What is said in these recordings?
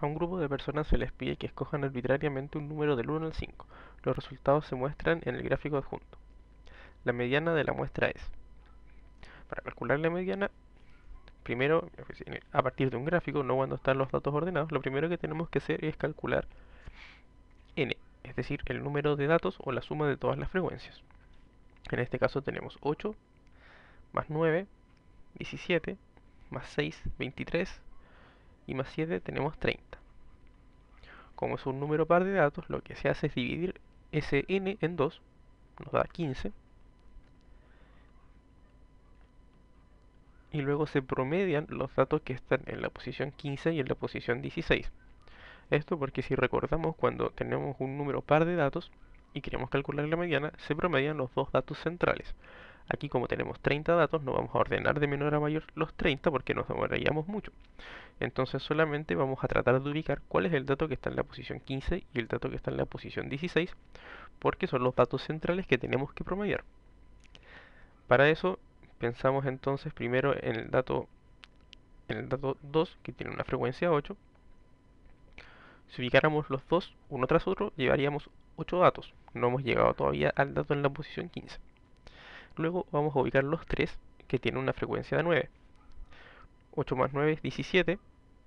A un grupo de personas se les pide que escojan arbitrariamente un número del 1 al 5. Los resultados se muestran en el gráfico adjunto. La mediana de la muestra es. Para calcular la mediana, primero, a partir de un gráfico, no cuando están los datos ordenados, lo primero que tenemos que hacer es calcular n, es decir, el número de datos o la suma de todas las frecuencias. En este caso tenemos 8 más 9, 17 más 6, 23 y más 7 tenemos 30. Como es un número par de datos, lo que se hace es dividir ese n en 2, nos da 15. Y luego se promedian los datos que están en la posición 15 y en la posición 16. Esto porque si recordamos cuando tenemos un número par de datos y queremos calcular la mediana, se promedian los dos datos centrales. Aquí como tenemos 30 datos, no vamos a ordenar de menor a mayor los 30 porque nos demoraríamos mucho. Entonces solamente vamos a tratar de ubicar cuál es el dato que está en la posición 15 y el dato que está en la posición 16, porque son los datos centrales que tenemos que promediar. Para eso pensamos entonces primero en el dato en el dato 2, que tiene una frecuencia 8. Si ubicáramos los dos uno tras otro, llevaríamos 8 datos. No hemos llegado todavía al dato en la posición 15. Luego vamos a ubicar los 3 que tienen una frecuencia de 9. 8 más 9 es 17,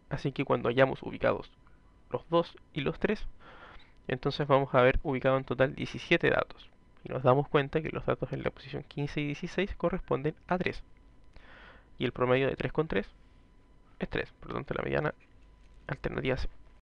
así que cuando hayamos ubicados los 2 y los 3, entonces vamos a haber ubicado en total 17 datos. Y nos damos cuenta que los datos en la posición 15 y 16 corresponden a 3. Y el promedio de 3 con 3 es 3, por lo tanto la mediana alternativa C.